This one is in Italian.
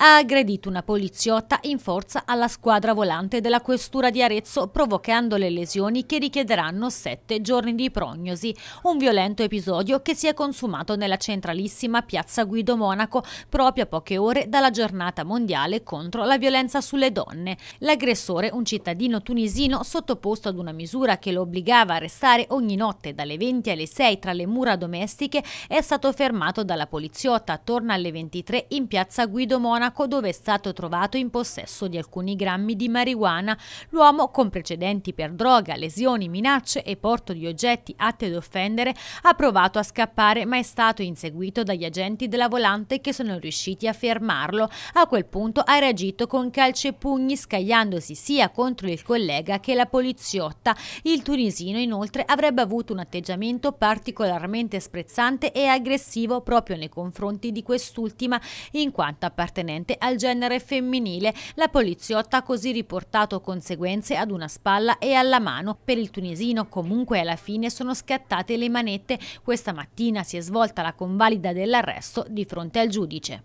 ha aggredito una poliziotta in forza alla squadra volante della questura di Arezzo provocando le lesioni che richiederanno sette giorni di prognosi. Un violento episodio che si è consumato nella centralissima piazza Guido Monaco proprio a poche ore dalla giornata mondiale contro la violenza sulle donne. L'aggressore, un cittadino tunisino sottoposto ad una misura che lo obbligava a restare ogni notte dalle 20 alle 6 tra le mura domestiche, è stato fermato dalla poliziotta attorno alle 23 in piazza Guido Monaco Monaco dove è stato trovato in possesso di alcuni grammi di marijuana. L'uomo, con precedenti per droga, lesioni, minacce e porto di oggetti atti ad offendere, ha provato a scappare ma è stato inseguito dagli agenti della volante che sono riusciti a fermarlo. A quel punto ha reagito con calci e pugni scagliandosi sia contro il collega che la poliziotta. Il tunisino inoltre avrebbe avuto un atteggiamento particolarmente sprezzante e aggressivo proprio nei confronti di quest'ultima in quanto appartenente appartenente al genere femminile. La poliziotta ha così riportato conseguenze ad una spalla e alla mano. Per il tunisino comunque alla fine sono scattate le manette. Questa mattina si è svolta la convalida dell'arresto di fronte al giudice.